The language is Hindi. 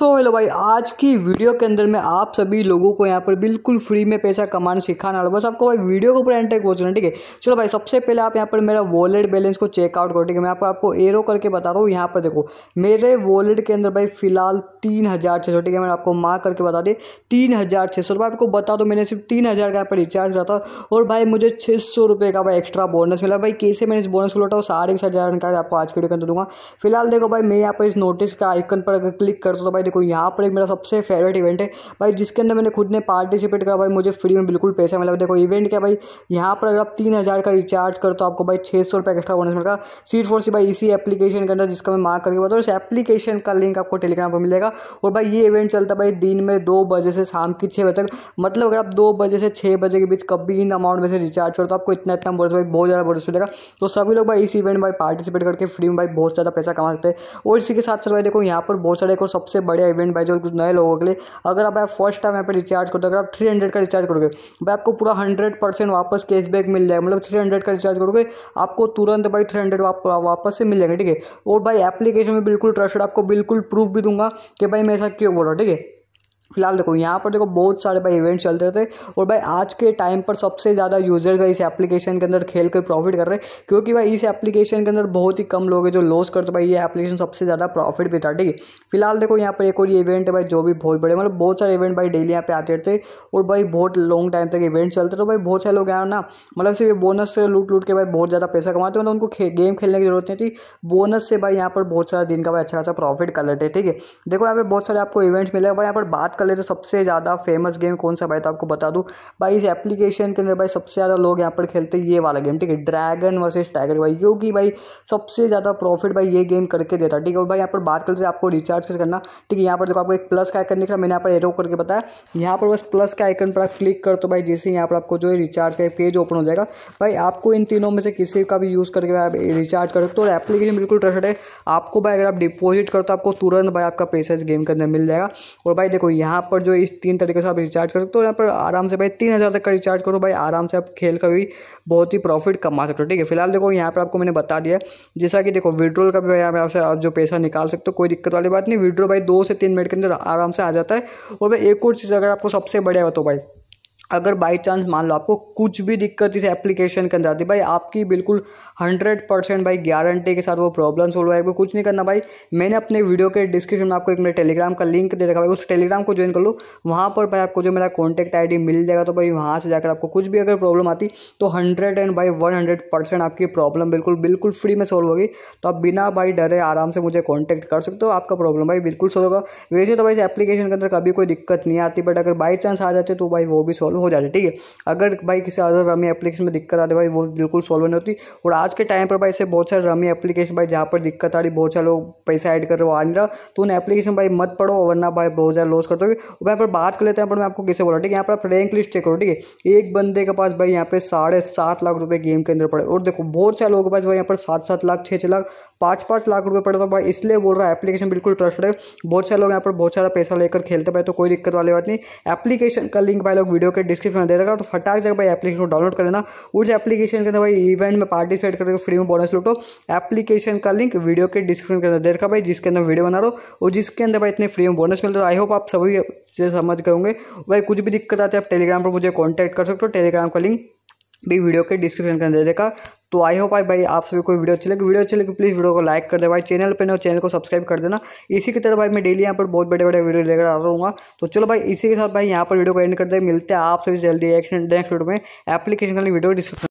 सो so, हेलो भाई आज की वीडियो के अंदर मैं आप सभी लोगों को यहाँ पर बिल्कुल फ्री में पैसा कमाना सिखाने वाला बस आपको भाई वीडियो को पूरा एंटेक पहुँचना ठीक है चलो भाई सबसे पहले आप यहाँ पर मेरा वॉलेट बैलेंस को चेकआउट करो ठीक है मैं यहाँ पर आपको एरो करके बता रहा हूँ यहाँ पर देखो मेरे वॉलेट के अंदर भाई फिलहाल तीन हज़ार ठीक है मैं आपको माँ करके बता दी तीन हज़ार सौ रुपये आपको बता दो मैंने सिर्फ तीन हज़ार का यहाँ पर रिचार्ज करा था और भाई मुझे छः सौ रुपये का भाई एक्स्ट्रा बोनस मिला भाई कैसे मैंने इस बोनस को लौटा हूँ साढ़े एक हज़ार आपको आज के वीडियो के अंदर दूंगा फिलहाल देखो भाई मैं यहाँ पर इस नोटिस का आइकन पर अगर क्लिक करता हूँ तो भाई देखो यहाँ पर एक मेरा सबसे फेवरेट इवेंट है भाई जिसके अंदर मैंने खुद ने पार्टिसिपेट करा भाई मुझे फ्री में बिल्कुल पैसा मिला देखो इवेंट क्या भाई यहाँ पर अगर आप तीन हज़ार का रिचार्ज करो तो आपको भाई छः सौ रुपये एक्स्ट्रा बोनस मिलेगा सीट फोर सी भाई इसी एप्लीकेशन के अंदर जिसका मैं मार्क करके बताऊँ इस एप्लीकेशन का लिंक आपको टेलीग्राम पर मिलेगा और भाई ये इवेंट चलता है भाई दिन में दो बजे से शाम की छः बजे तक मतलब अगर आप दो बजे से छः बजे के बीच कभी इन अमाउंट में से रिचार्ज करो तो आपको इतना इतना बोनस भाई बहुत ज़्यादा बोनस मिलेगा तो सभी लोग भाई इस इवेंट भाई पार्टिसिपेट करके फ्री में भाई बहुत ज़्यादा पैसा कमा सकते हैं और इसी के साथ साथ भाई देखो यहाँ पर बहुत सारे एक और सबसे बड़े बढ़िया इवेंट बैच और कुछ नए लोगों के लिए अगर आप फर्स्ट टाइम यहाँ पर रिचार्ज करते अगर आप थ्री हंड्रेड का रिचार्ज करोगे भाई आपको पूरा हंड्रेड परसेंट वापस कैशबैक मिल जाएगा मतलब थ्री हंड्रेड का रिचार्ज करोगे आपको तुरंत भाई थ्री हंड्रेड वापस से मिल जाएगा ठीक है और भाई एप्लीकेशन में बिल्कुल ट्रस्ट आपको बिल्कुल प्रूफ भी दूंगा कि भाई मैं ऐसा क्यों बोल रहा ठीक है फिलहाल देखो यहाँ पर देखो बहुत सारे भाई इवेंट चल रहे थे और भाई आज के टाइम पर सबसे ज़्यादा यूजर भाई इस एप्लीकेशन के अंदर खेल कर प्रॉफिट कर रहे हैं क्योंकि भाई इस एप्लीकेशन के अंदर बहुत ही कम लोग हैं जो लॉस करते भाई ये एप्लीकेशन सबसे ज़्यादा प्रॉफिट भी था ठीक है फिलहाल देखो यहाँ पर एक और ये इवेंट है भाई जो भी बहुत बड़े मतलब बहुत सारे इवेंट भाई डेली यहाँ पे आते रहते और भाई बहुत लॉन्ग टाइम तक इवेंट चलते तो भाई बहुत सारे लोग यहाँ ना मतलब सिर्फ बोनस से लूट लूट के भाई बहुत ज़्यादा पैसा कमाते मतलब उनको गेम खेलने की जरूरत नहीं थी बोनस से भाई यहाँ पर बहुत सारा दिन का भाई अच्छा खासा प्रॉफिट कर लेते ठीक है देखो यहाँ पर बहुत सारे आपको इवेंट्स मिले भाई यहाँ पर बात कर लेते तो सबसे ज़्यादा फेमस गेम कौन सा भाई तो आपको बता दूँ भाई इस एप्लीकेशन के अंदर भाई सबसे ज़्यादा लोग यहाँ पर खेलते ये वाला गेम ठीक है ड्रैगन वर्सेज टाइगर भाई क्योंकि भाई सबसे ज़्यादा प्रॉफिट भाई ये गेम करके देता है ठीक है और भाई यहाँ पर बात करते आपको रिचार्ज कैसे करना ठीक है यहाँ पर देखो आपको एक प्लस का आइकन दिख रहा मैंने यहाँ पर एरो करके बताया यहाँ पर बस प्लस का आइकन पर क्लिक कर तो भाई जैसे यहाँ पर आपको जो है रिचार्ज का पेज ओपन हो जाएगा भाई आपको इन तीनों में से किसी का भी यूज़ करके रिचार्ज कर सकते हो और एप्लीकेशन बिल्कुल ट्रस्टेड है आपको भाई अगर आप डिपॉजिट करो तो आपको तुरंत भाई आपका पैसा इस गेम के अंदर मिल जाएगा और भाई देखो यहाँ यहाँ पर जो इस तीन तरीके से आप रिचार्ज कर सकते हो यहाँ पर आराम से भाई तीन हज़ार तक का रिचार्ज करो भाई आराम से आप खेल का भी बहुत ही प्रॉफिट कमा सकते हो ठीक है फिलहाल देखो यहाँ पर आपको मैंने बता दिया जैसा कि देखो विड्रोल का भी भाई यहाँ पर आप जो पैसा निकाल सकते हो कोई दिक्कत वाली बात नहीं विड्रो भाई दो से तीन मिनट के अंदर आराम से आ जाता है और भाई एक और चीज़ अगर आपको सबसे बढ़िया बताओ भाई अगर बाई चांस मान लो आपको कुछ भी दिक्कत इस एप्लीकेशन के अंदर आती है भाई आपकी बिल्कुल हंड्रेड परसेंट भाई गारंटी के साथ वो प्रॉब्लम सोल्व होएगी कुछ नहीं करना भाई मैंने अपने वीडियो के डिस्क्रिप्शन में आपको एक मेरे टेलीग्राम का लिंक दे रखा भाई उस टेलीग्राम को ज्वाइन कर लो वहाँ पर भाई आपको जो मेरा कॉन्टैक्ट आई मिल जाएगा तो भाई वहाँ से जाकर आपको कुछ भी अगर प्रॉब्लम आती तो hundred and by one hundred percent आपकी प्रॉब्लम बिल्कुल बिल्कुल फ्री में सॉल्व होगी तो आप बिना भाई डरे आराम से मुझे कॉन्टैक्ट कर सकते हो आपका प्रॉब्लम भाई बिल्कुल सॉल्व होगा वैसे तो भाई इस एप्लीकेशन के अंदर कभी कोई दिक्कत नहीं आती बट अगर बाई चांस आ जाते तो भाई वो भी सॉल्व हो जाते ठीक है अगर भाई किसी अदर रमी एप्लीकेशन में दिक्कत आ रही भाई वो बिल्कुल सॉल्व नहीं होती और आज के टाइम पर भाई ऐसे बहुत सारे रमी एप्लीकेशन भाई जहाँ पर दिक्कत आ रही बहुत सारे लोग पैसा ऐड कर रहे हो आ रहा तो उन एप्लीकेशन भाई मत पढ़ो वरना भाई बहुत ज़्यादा लॉस कर दोगे यहाँ पर बात कर लेते हैं पर मैं आपको कैसे बोला ठीक है यहाँ पर रैंक लिस्ट चेक करो ठीक है एक बंदे के पास भाई यहाँ पे साढ़े सात लाख रुपये गेम के अंदर पड़े और देखो बहुत सारे लोगों के पास भाई यहाँ पर सात सात लाख छः छः लाख पाँच पाँच लाख रुपये पड़े तो भाई इसलिए बोल रहा है एप्लीकेशन बिल्कुल ट्रस्ट है बहुत सारे लोग यहाँ पर बहुत सारा पैसा लेकर खेलते भाई तो कोई दिक्कत वाली बात नहीं एप्लीकेशन का लिंक भाई लोग वीडियो के डिस्क्रिप्शन में दे रखा तो फटाक जाकर भाई एप्लीकेशन को डाउनलोड कर लेना उस एप्लीकेशन के अंदर भाई इवेंट में पार्टिसिपेट करके फ्री में बोनस लूटो एप्लीकेशन का लिंक वीडियो के डिस्क्रिप्शन के अंदर दे रखा भाई जिसके अंदर वीडियो बना रहो और जिसके अंदर भाई इतने फ्री में बोनस मिल रहा है आई होप आप सभी से समझ गए होंगे भाई कुछ भी दिक्कत आती है आप टेलीग्राम पर मुझे कॉन्टैक्ट कर सकते हो टेलीग्राम का लिंक भी वीडियो के डिस्क्रिप्शन के अंदर देखा तो आई होप आई भाई आप सभी कोई वीडियो अच्छी लगी वीडियो अच्छी लगी प्लीज़ वीडियो को लाइक कर दे भाई चैनल पर ना चैनल को सब्सक्राइब कर देना इसी की तरह भाई मैं डेली यहाँ पर बहुत बड़े बड़े वीडियो लेकर आ रहा तो चलो भाई इसी के साथ भाई यहाँ पर वीडियो को एंड कर दे मिलते हैं आप सभी जल्दी नेक्स्ट वीडियो में एप्लीकेशन वाली वीडियो डिस्क्रिप्शन